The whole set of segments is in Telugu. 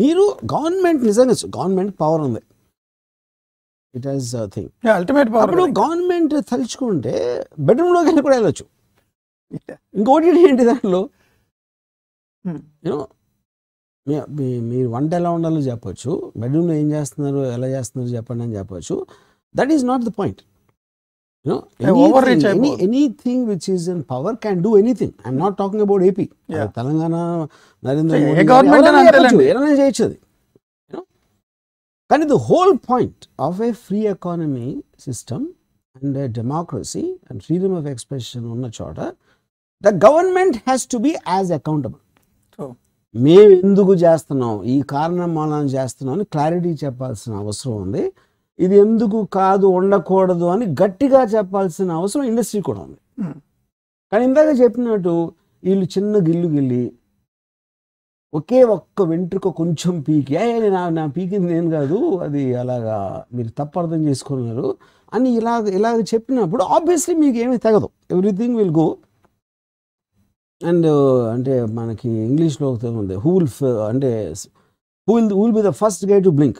మీరు గవర్నమెంట్ నిజంగా గవర్నమెంట్ పవర్ ఉంది it has thing ultimate power ఇప్పుడు గవర్నమెంట్ తలుచుకుంటే బెడ్రూమ్లోకి వెళ్ళి కూడా వెళ్ళొచ్చు ఇంకోటి ఏంటి దాంట్లో hmm. మీరు వంట ఎలా ఉండాలో చెప్పొచ్చు బెడ్రూమ్లో ఏం చేస్తున్నారు ఎలా చేస్తున్నారు చెప్పండి అని చెప్పచ్చు that is not the point You know, anything, any, anything which is in power can do anything. am not talking about AP. Yeah. Telangana, Narendra Modi, government కానీ the whole point of a free economy system and democracy and freedom of expression ఉన్న చోట the government has to be as accountable మేము ఎందుకు చేస్తున్నాం ఈ కారణం మనం చేస్తున్నాం అని క్లారిటీ చెప్పాల్సిన అవసరం ఉంది ఇది ఎందుకు కాదు ఉండకూడదు అని గట్టిగా చెప్పాల్సిన అవసరం ఇండస్ట్రీ కూడా ఉంది కానీ ఇందాక చెప్పినట్టు వీళ్ళు చిన్న గిల్లు గిల్లి ఒకే ఒక్క వెంట్రుక కొంచెం పీకి నా నా పీకింది నేను కాదు అది అలాగా మీరు తప్పు అర్థం చేసుకున్నారు అని ఇలాగ ఇలాగ చెప్పినప్పుడు ఆబ్వియస్లీ మీకు ఏమీ తగదు ఎవ్రీథింగ్ విల్ గో అండ్ అంటే మనకి ఇంగ్లీష్లో ఉంది హూల్ఫ్ అంటే who will will be the first guy to blink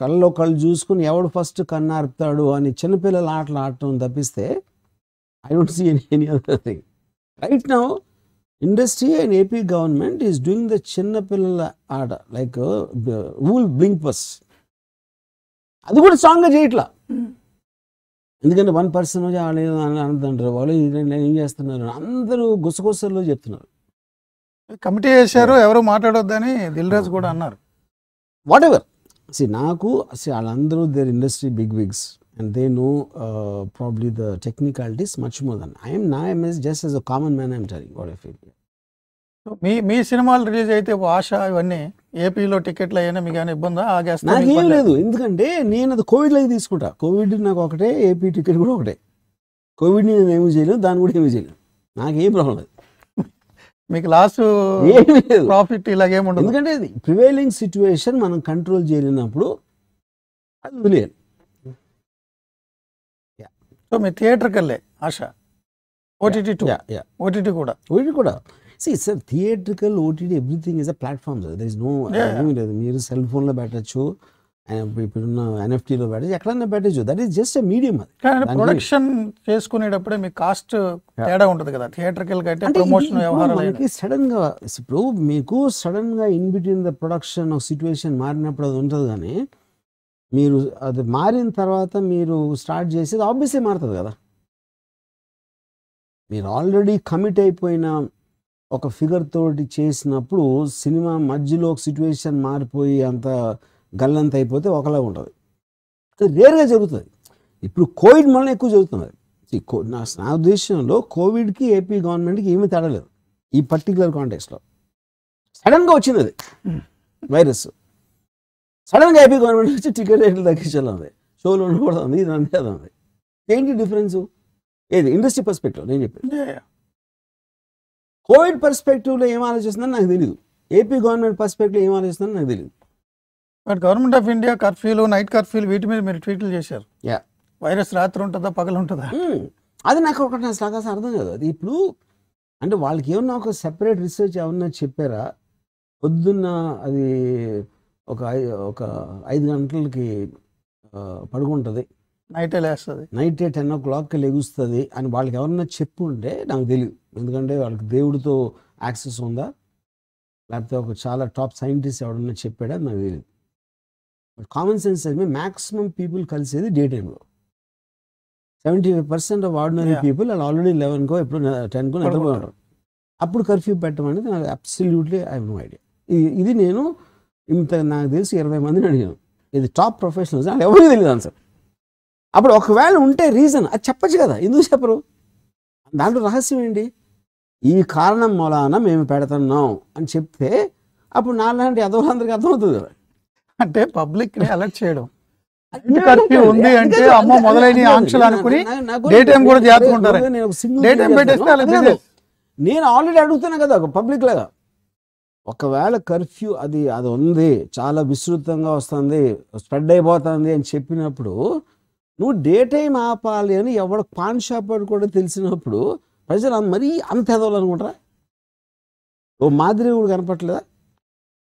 కళ్ళలో కళ్ళు చూసుకుని ఎవడు ఫస్ట్ కన్ను ఆర్పుతాడు అని చిన్నపిల్లల ఆటలు ఆడటం తప్పిస్తే I don't see any any other thing right now industry and AP government is doing the చిన్నపిల్లల ఆట లైక్ ఊల్ బ్లింక్ బస్ అది కూడా గా చేయట్లా hmm. ఎందుకంటే వన్ పర్సన్ వాళ్ళు అంటారు వాళ్ళు నేను ఏం చేస్తున్నారు అందరూ గుసగుసల్లో చెప్తున్నారు కమిటీ చేశారు ఎవరు మాట్లాడొద్దని దిల్రాజ్ కూడా అన్నారు వాట్ ఎవర్ సి నాకు సి వాళ్ళందరూ their industry big bigs and they know probably the technicalities much more than I'm నా as just as a common man I'm టరింగ్ వాట్ ఐ ఫీల్ మీ మీ సినిమాలు రిలీజ్ అయితే ఆశ ఇవన్నీ ఏపీలో టికెట్లు అయినా మీకు ఏమైనా ఇబ్బందా ఆగేస్తా ఏం లేదు ఎందుకంటే నేను అది కోవిడ్ లైక్ తీసుకుంటా కోవిడ్ నాకు ఒకటే ఏపీ టికెట్ కూడా ఒకటే కోవిడ్ని నేను ఏమి చేయలేదు దాన్ని కూడా ఏమి చేయలేదు నాకు ఏం ప్రాబ్లం లేదు మీకు లాస్ ప్రాఫిట్ ఇలాగేముండదు ఎందుకంటే ప్రివైలింగ్ సిచ్యువేషన్ మనం కంట్రోల్ చేయలేనప్పుడు అది వదిలేదు సో మీ థియేటర్ కల్లే ఆశ ఓటీటీ టూ ఓటీటీ కూడా ఓటీటీ కూడా see sir theatrical OTT everything is a platform sir there is no మీరు సెల్ ఫోన్లో పెట్టచ్చు ఆయన ఇప్పుడున్న ఎన్ఎఫ్టీలో పెట్టచ్చు ఎక్కడైనా పెట్టచ్చు దట్ ఈస్ జస్ట్ మీడియం అది ప్రొడక్షన్ చేసుకునేటప్పుడే మీ కాస్ట్ తేడా ఉంటుంది కదా థియేటర్ కంటే ప్రమోషన్ వ్యవహారాలకి సడన్ గా ఇప్పుడు మీకు సడన్ గా ఇన్ బిట్వీన్ ద ప్రొడక్షన్ ఒక సిచ్యువేషన్ మారినప్పుడు అది ఉంటుంది కానీ మీరు అది మారిన తర్వాత మీరు స్టార్ట్ చేసేది ఆబ్వియస్లీ మారుతుంది కదా మీరు ఆల్రెడీ కమిట్ అయిపోయిన ఒక ఫిగర్ తోటి చేసినప్పుడు సినిమా మధ్యలో ఒక సిచ్యువేషన్ మారిపోయి అంత గల్లంత అయిపోతే ఒకలా ఉంటుంది అది రేర్గా జరుగుతుంది ఇప్పుడు కోవిడ్ మళ్ళీ ఎక్కువ జరుగుతున్నది నా నా ఉద్దేశంలో కోవిడ్కి ఏపీ గవర్నమెంట్కి ఏమీ తేడలేదు ఈ పర్టికులర్ కాంటెక్స్లో సడన్గా వచ్చింది అది వైరస్ సడన్గా ఏపీ గవర్నమెంట్ వచ్చి టికెట్ రేట్లు తగ్గించాలి షోలు ఉండకూడదు ఇది అంతే అది ఉంది ఏంటి డిఫరెన్స్ ఏది ఇండస్ట్రీ పర్స్పెక్టివ్ నేను చెప్పాను కోవిడ్ పర్స్పెక్టివ్లో ఏం ఆలోచిస్తుందని నాకు తెలియదు ఏపీ గవర్నమెంట్ పర్స్పెక్టివ్లో ఏం ఆలోచిస్తుందని నాకు తెలియదు బట్ గవర్నమెంట్ ఆఫ్ ఇండియా కర్ఫ్యూలు నైట్ కర్ఫ్యూలు వీటి మీద మీరు ట్వీట్లు చేశారు యా వైరస్ రాత్రి ఉంటుందా పగలు ఉంటుందా అది నాకు ఒకటి నా సాకాసం అర్థం కాదు అది ఇప్పుడు అంటే వాళ్ళకి ఏమన్నా ఒక సెపరేట్ రీసెర్చ్ ఏమన్నా చెప్పారా పొద్దున్న అది ఒక ఒక ఐదు గంటలకి పడుకుంటుంది నైటే లేస్తుంది నైటే టెన్ ఓ క్లాక్కి లెగుస్తుంది అని వాళ్ళకి ఎవరన్నా చెప్పు ఉంటే నాకు తెలియదు ఎందుకంటే వాళ్ళకి దేవుడితో యాక్సెస్ ఉందా లేకపోతే ఒక చాలా టాప్ సైంటిస్ట్ ఎవరన్నా చెప్పాడా నాకు తెలియదు బట్ కామన్ సెన్స్ మేము మాక్సిమం పీపుల్ కలిసేది డే టైంలో seventy five percent of ordinary people వాళ్ళు ఆల్రెడీ లెవెన్కో ఎప్పుడు టెన్కో నిద్రపోయారు అప్పుడు కర్ఫ్యూ పెట్టమనేది నాకు అబ్సల్యూట్లీ ఐ నో ఐడియా ఇది నేను ఇంత నాకు తెలిసి ఇరవై మందిని అడిగాను ఇది టాప్ ప్రొఫెషనల్స్ నాకు ఎవరికి తెలియదు ఆన్సర్ అప్పుడు ఒకవేళ ఉంటే రీజన్ అది చెప్పచ్చు కదా ఎందుకు చెప్పరు దాంట్లో రహస్యం ఏంటి ఈ కారణం మూలాన మేము పెడుతున్నాం అని చెప్తే అప్పుడు నాలాంటి అదవులందరికీ అర్థమవుతుంది కదా అంటే పబ్లిక్ ని అలర్ట్ చేయడం కర్ఫ్యూ ఉంది అంటే అమ్మ మొదలైన ఆంక్షలు అనుకుని డే టైం కూడా డే టైం పెట్టేస్తే నేను ఆల్రెడీ అడుగుతున్నా కదా పబ్లిక్ లాగా ఒకవేళ కర్ఫ్యూ అది అది ఉంది చాలా విస్తృతంగా వస్తుంది స్ప్రెడ్ అయిపోతుంది అని చెప్పినప్పుడు నువ్వు డే టైం ఆపాలి అని ఎవడ పాన్ షాప్ అని కూడా తెలిసినప్పుడు ప్రజలు మరీ అంత ఎదవాలనుకుంటారా ఓ మాదిరి కూడా కనపట్లేదా